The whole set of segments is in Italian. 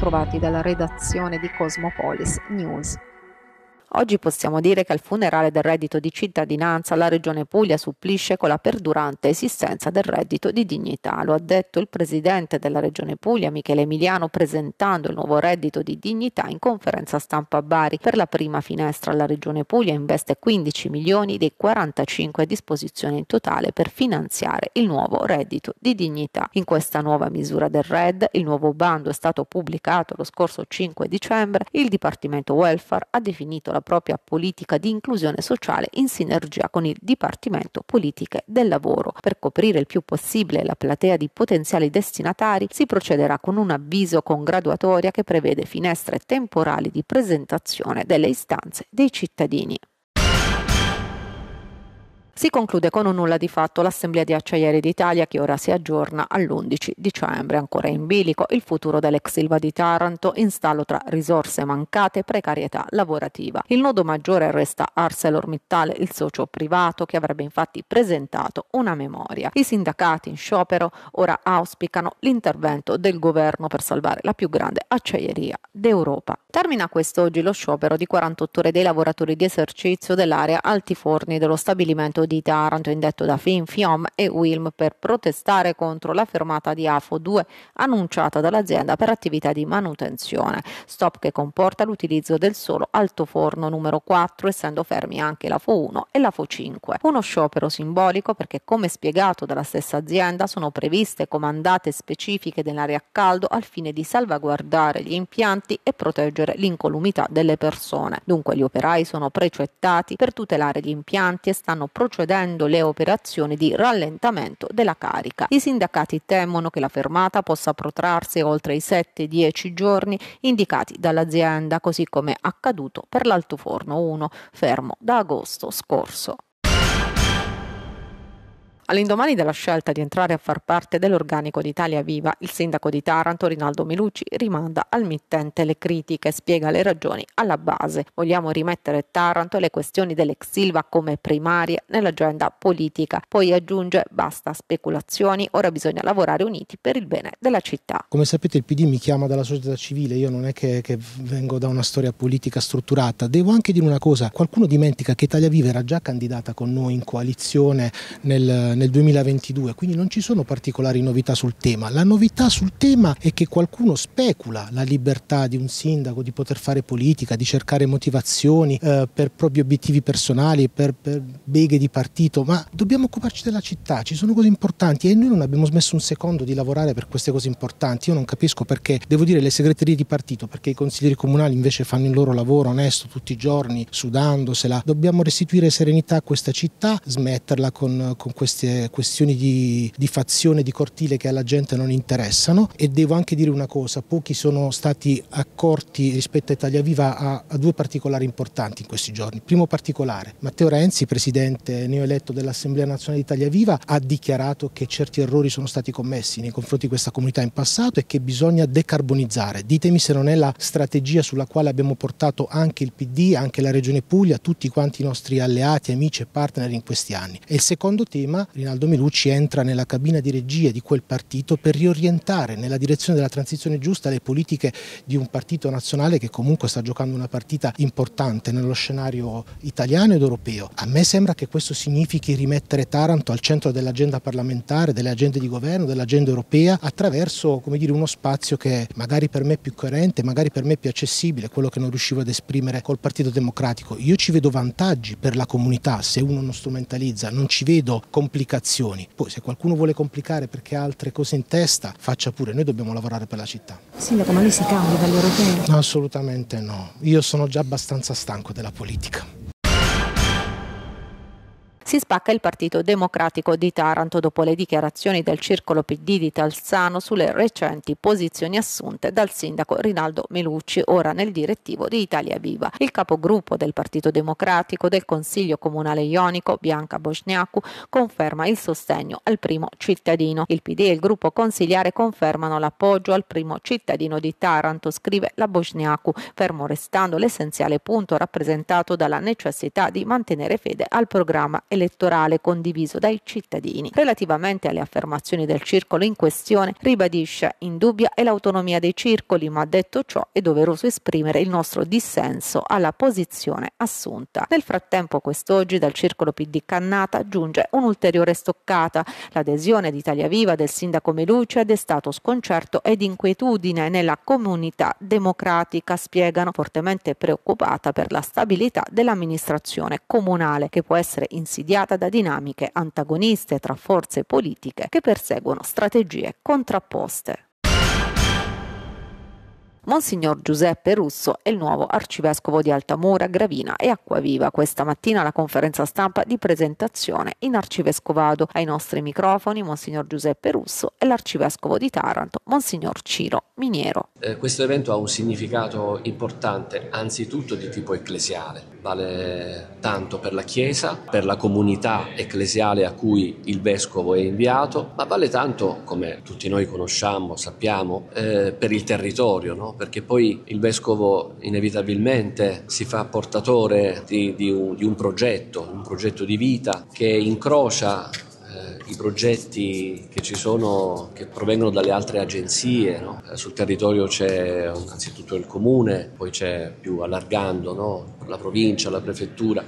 trovati dalla redazione di Cosmopolis News. Oggi possiamo dire che al funerale del reddito di cittadinanza la Regione Puglia supplisce con la perdurante esistenza del reddito di dignità. Lo ha detto il Presidente della Regione Puglia, Michele Emiliano, presentando il nuovo reddito di dignità in conferenza stampa a Bari. Per la prima finestra la Regione Puglia investe 15 milioni dei 45 a disposizione in totale per finanziare il nuovo reddito di dignità. In questa nuova misura del RED, il nuovo bando è stato pubblicato lo scorso 5 dicembre, il Dipartimento Welfare ha definito la la propria politica di inclusione sociale in sinergia con il Dipartimento Politiche del Lavoro. Per coprire il più possibile la platea di potenziali destinatari si procederà con un avviso con graduatoria che prevede finestre temporali di presentazione delle istanze dei cittadini. Si conclude con un nulla di fatto l'Assemblea di Acciaieri d'Italia che ora si aggiorna all'11 dicembre, ancora in bilico il futuro dell'ex Silva di Taranto in stallo tra risorse mancate e precarietà lavorativa. Il nodo maggiore resta ArcelorMittal, il socio privato che avrebbe infatti presentato una memoria. I sindacati in sciopero ora auspicano l'intervento del governo per salvare la più grande acciaieria d'Europa. Termina quest'oggi lo sciopero di 48 ore dei lavoratori di esercizio dell'area Altiforni dello stabilimento di Taranto indetto da Finfiom e Wilm per protestare contro la fermata di AFO 2 annunciata dall'azienda per attività di manutenzione, stop che comporta l'utilizzo del solo alto forno numero 4 essendo fermi anche l'AFO 1 e l'AFO 5. Uno sciopero simbolico perché come spiegato dalla stessa azienda sono previste comandate specifiche dell'area a caldo al fine di salvaguardare gli impianti e proteggere l'incolumità delle persone. Dunque gli operai sono precettati per tutelare gli impianti e stanno procedendo procedendo le operazioni di rallentamento della carica. I sindacati temono che la fermata possa protrarsi oltre i 7-10 giorni indicati dall'azienda, così come accaduto per l'Altoforno 1, fermo da agosto scorso. All'indomani della scelta di entrare a far parte dell'organico d'Italia Viva, il sindaco di Taranto Rinaldo Milucci rimanda al mittente le critiche e spiega le ragioni alla base. Vogliamo rimettere Taranto e le questioni dell'ex Silva come primarie nell'agenda politica. Poi aggiunge basta speculazioni, ora bisogna lavorare uniti per il bene della città. Come sapete il PD mi chiama dalla società civile, io non è che, che vengo da una storia politica strutturata. Devo anche dire una cosa, qualcuno dimentica che Italia Viva era già candidata con noi in coalizione nel nel 2022, quindi non ci sono particolari novità sul tema. La novità sul tema è che qualcuno specula la libertà di un sindaco di poter fare politica, di cercare motivazioni eh, per propri obiettivi personali, per, per beghe di partito, ma dobbiamo occuparci della città, ci sono cose importanti e noi non abbiamo smesso un secondo di lavorare per queste cose importanti. Io non capisco perché, devo dire, le segreterie di partito, perché i consiglieri comunali invece fanno il loro lavoro onesto tutti i giorni, sudandosela. Dobbiamo restituire serenità a questa città, smetterla con, con queste eh, questioni di, di fazione, di cortile che alla gente non interessano e devo anche dire una cosa, pochi sono stati accorti rispetto a Italia Viva a, a due particolari importanti in questi giorni. Primo particolare, Matteo Renzi, presidente neoeletto dell'Assemblea Nazionale di Italia Viva, ha dichiarato che certi errori sono stati commessi nei confronti di questa comunità in passato e che bisogna decarbonizzare. Ditemi se non è la strategia sulla quale abbiamo portato anche il PD, anche la Regione Puglia, tutti quanti i nostri alleati, amici e partner in questi anni. E il secondo tema Rinaldo Melucci entra nella cabina di regia di quel partito per riorientare nella direzione della transizione giusta le politiche di un partito nazionale che comunque sta giocando una partita importante nello scenario italiano ed europeo. A me sembra che questo significhi rimettere Taranto al centro dell'agenda parlamentare, delle agende di governo, dell'agenda europea attraverso dire, uno spazio che magari per me è più coerente, magari per me è più accessibile, quello che non riuscivo ad esprimere col Partito Democratico. Io ci vedo vantaggi per la comunità se uno non strumentalizza, non ci vedo complicazioni comunicazioni. Poi se qualcuno vuole complicare perché ha altre cose in testa, faccia pure, noi dobbiamo lavorare per la città. Sindaco, ma lei si cambia a livello Assolutamente no, io sono già abbastanza stanco della politica. Si spacca il Partito Democratico di Taranto dopo le dichiarazioni del circolo PD di Talzano sulle recenti posizioni assunte dal sindaco Rinaldo Melucci, ora nel direttivo di Italia Viva. Il capogruppo del Partito Democratico del Consiglio Comunale Ionico, Bianca Bosniacu, conferma il sostegno al primo cittadino. Il PD e il gruppo consigliare confermano l'appoggio al primo cittadino di Taranto, scrive la Bosniacu, fermo restando l'essenziale punto rappresentato dalla necessità di mantenere fede al programma elettorale elettorale condiviso dai cittadini. Relativamente alle affermazioni del circolo in questione, ribadisce indubbia è l'autonomia dei circoli, ma detto ciò è doveroso esprimere il nostro dissenso alla posizione assunta. Nel frattempo quest'oggi dal circolo PD Cannata giunge un'ulteriore stoccata. L'adesione di Italia Viva del sindaco Melucci ha destato sconcerto ed inquietudine nella comunità democratica, spiegano, fortemente preoccupata per la stabilità dell'amministrazione comunale, che può essere insidiosa assediata da dinamiche antagoniste tra forze politiche che perseguono strategie contrapposte. Monsignor Giuseppe Russo è il nuovo arcivescovo di Altamura, Gravina e Acquaviva. Questa mattina la conferenza stampa di presentazione in arcivescovado. Ai nostri microfoni Monsignor Giuseppe Russo e l'arcivescovo di Taranto, Monsignor Ciro Miniero. Eh, questo evento ha un significato importante, anzitutto di tipo ecclesiale. Vale tanto per la Chiesa, per la comunità ecclesiale a cui il vescovo è inviato, ma vale tanto, come tutti noi conosciamo, sappiamo, eh, per il territorio, no? perché poi il vescovo inevitabilmente si fa portatore di, di, un, di un progetto, un progetto di vita che incrocia eh, i progetti che ci sono, che provengono dalle altre agenzie, no? Eh, sul territorio c'è innanzitutto il comune, poi c'è più allargando no? la provincia, la prefettura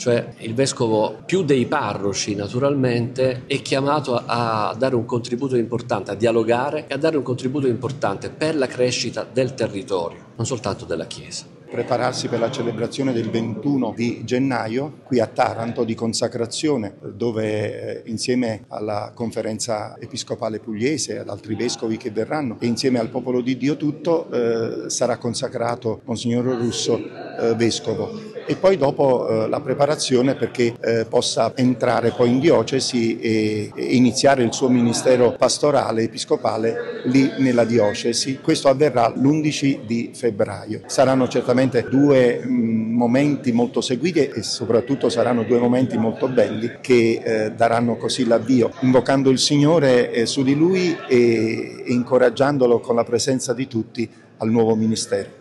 cioè il vescovo più dei parroci naturalmente è chiamato a dare un contributo importante, a dialogare e a dare un contributo importante per la crescita del territorio, non soltanto della Chiesa prepararsi per la celebrazione del 21 di gennaio qui a Taranto di consacrazione dove eh, insieme alla conferenza episcopale pugliese ad altri vescovi che verranno e insieme al popolo di Dio tutto eh, sarà consacrato Monsignor Russo eh, vescovo e poi dopo eh, la preparazione perché eh, possa entrare poi in diocesi e, e, iniziare il suo ministero pastorale episcopale lì nella diocesi. Questo avverrà l'11 di febbraio. Saranno certamente due mh, mm, momenti molto seguiti e soprattutto saranno due momenti molto belli che eh, daranno così l'avvio, invocando il Signore eh, su di lui e, e incoraggiandolo con la presenza di tutti al nuovo ministero.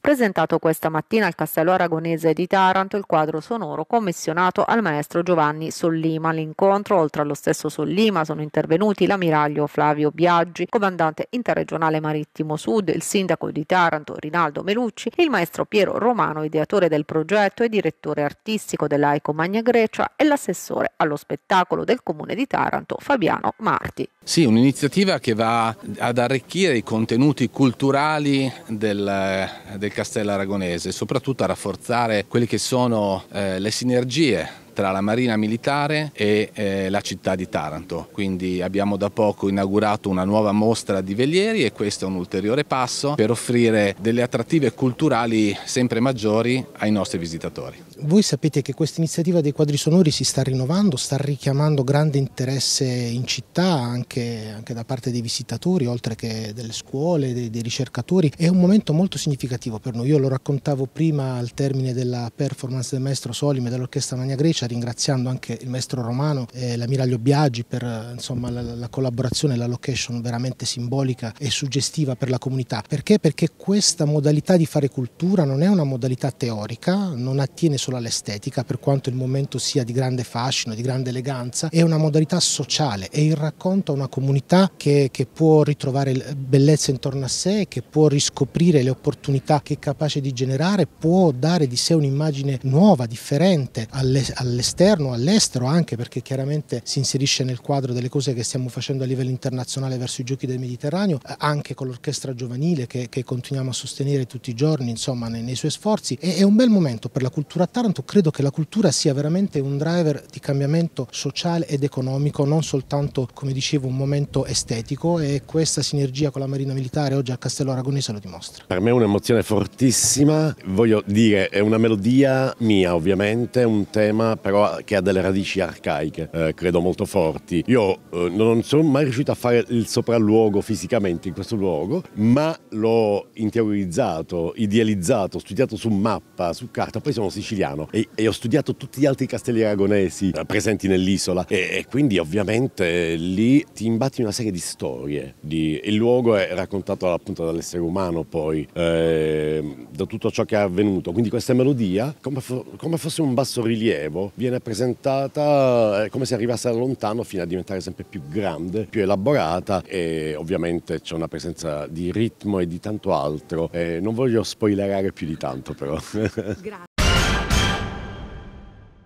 presentato questa mattina al Castello Aragonese di Taranto il quadro sonoro commissionato al maestro Giovanni Sollima. All'incontro, oltre allo stesso Sollima, sono intervenuti l'ammiraglio Flavio Biaggi, comandante interregionale marittimo sud, il sindaco di Taranto Rinaldo Melucci, il maestro Piero Romano, ideatore del progetto e direttore artistico dell'Aico Magna Grecia e l'assessore allo spettacolo del comune di Taranto Fabiano Marti. Sì, un'iniziativa che va ad arricchire i contenuti culturali del, del Castello Aragonese, soprattutto a rafforzare quelle che sono eh, le sinergie tra la Marina Militare e eh, la città di Taranto. Quindi abbiamo da poco inaugurato una nuova mostra di velieri e questo è un ulteriore passo per offrire delle attrattive culturali sempre maggiori ai nostri visitatori. Voi sapete che questa iniziativa dei quadri sonori si sta rinnovando, sta richiamando grande interesse in città anche, anche da parte dei visitatori, oltre che delle scuole, dei, dei ricercatori. È un momento molto significativo per noi. Io lo raccontavo prima al termine della performance del maestro Solime dell'Orchestra Magna Grecia Freccia, cioè, ringraziando anche il maestro Romano e l'ammiraglio Biagi per insomma, la, la, collaborazione, la location veramente simbolica e suggestiva per la comunità. Perché? Perché questa modalità di fare cultura non è una modalità teorica, non attiene solo all'estetica, per quanto il momento sia di grande fascino, di grande eleganza, è una modalità sociale, è il racconto a una comunità che, che può ritrovare bellezza intorno a sé, che può riscoprire le opportunità che è capace di generare, può dare di sé un'immagine nuova, differente alle, alla all'esterno, all'estero anche perché chiaramente si inserisce nel quadro delle cose che stiamo facendo a livello internazionale verso i giochi del Mediterraneo, eh, anche con l'orchestra giovanile che, che, continuiamo a sostenere tutti i giorni insomma, nei, nei suoi sforzi. E, è un bel momento per la cultura a Taranto, credo che la cultura sia veramente un driver di cambiamento sociale ed economico, non soltanto come dicevo un momento estetico e questa sinergia con la Marina Militare oggi a Castello Aragonese lo dimostra. Per me è un'emozione fortissima, voglio dire è una melodia mia ovviamente, un tema però che ha delle radici arcaiche, eh, credo molto forti. Io eh, non sono mai riuscito a fare il sopralluogo fisicamente in questo luogo, ma l'ho interiorizzato, idealizzato, studiato su mappa, su carta, poi sono siciliano e, e ho studiato tutti gli altri castelli aragonesi eh, presenti nell'isola e, e, quindi ovviamente lì ti imbatti in una serie di storie, di, il luogo è raccontato appunto dall'essere umano poi, eh, da tutto ciò che è avvenuto, quindi questa melodia come, fo come fosse un bassorilievo Viene presentata eh, come se arrivasse da lontano fino a diventare sempre più grande, più elaborata e ovviamente c'è una presenza di ritmo e di tanto altro. Eh, non voglio spoilerare più di tanto però. Grazie.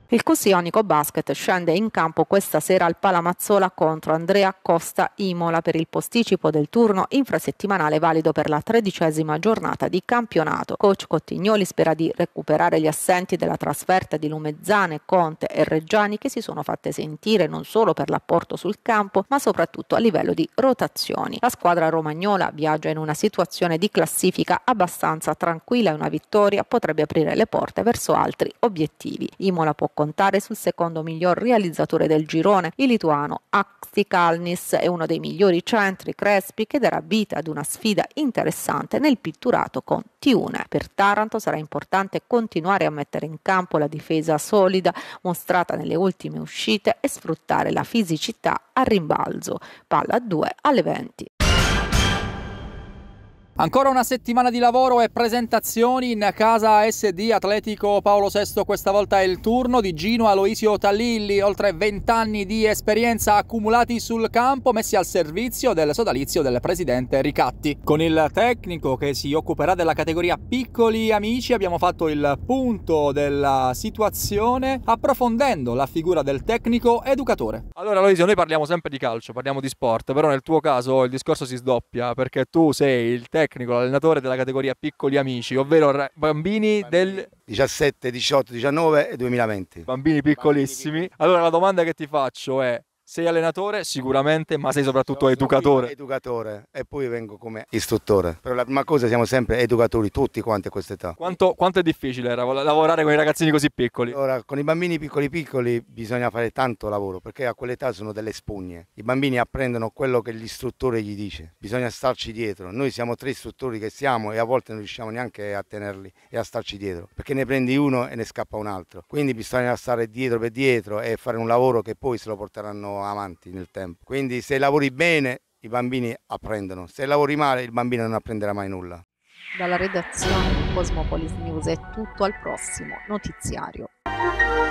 Il Cusionico Basket scende in campo questa sera al Palamazzola contro Andrea Costa Imola per il posticipo del turno infrasettimanale valido per la tredicesima giornata di campionato. Coach Cottignoli spera di recuperare gli assenti della trasferta di Lumezzane, Conte e Reggiani che si sono fatte sentire non solo per l'apporto sul campo ma soprattutto a livello di rotazioni. La squadra romagnola viaggia in una situazione di classifica abbastanza tranquilla e una vittoria potrebbe aprire le porte verso altri obiettivi. Imola può contare sul secondo miglior realizzatore del girone, il lituano Axti Kalnis, è uno dei migliori centri crespi che darà vita ad una sfida interessante nel pitturato con Tiune. Per Taranto sarà importante continuare a mettere in campo la difesa solida mostrata nelle ultime uscite e sfruttare la fisicità a rimbalzo. Palla 2 alle 20. Ancora una settimana di lavoro e presentazioni in casa SD Atletico Paolo VI, questa volta è il turno di Gino Aloisio Tallilli, oltre 20 anni di esperienza accumulati sul campo messi al servizio del sodalizio del presidente Ricatti. Con il tecnico che si occuperà della categoria piccoli amici abbiamo fatto il punto della situazione approfondendo la figura del tecnico educatore. Allora Aloisio, noi parliamo sempre di calcio, parliamo di sport, però nel tuo caso il discorso si sdoppia perché tu sei il tecnico tecnico, l'allenatore della categoria Piccoli Amici, ovvero ra- bambini, bambini del 17, 18, 19 e 2020. Bambini piccolissimi. Allora la domanda che ti faccio è sei allenatore sicuramente, ma sei soprattutto educatore. Educatore e poi vengo come istruttore. Però la prima cosa siamo sempre educatori tutti quanti a questa età. Quanto, quanto è difficile lavorare con i ragazzini così piccoli? Allora, con i bambini piccoli piccoli bisogna fare tanto lavoro perché a quell'età sono delle spugne. I bambini apprendono quello che l'istruttore gli dice. Bisogna starci dietro. Noi siamo tre istruttori che siamo e a volte non riusciamo neanche a tenerli e a starci dietro perché ne prendi uno e ne scappa un altro. Quindi bisogna stare dietro per dietro e fare un lavoro che poi se lo porteranno avanti nel tempo. Quindi se lavori bene i bambini apprendono, se lavori male il bambino non apprenderà mai nulla. Dalla redazione di Cosmopolis News è tutto al prossimo notiziario.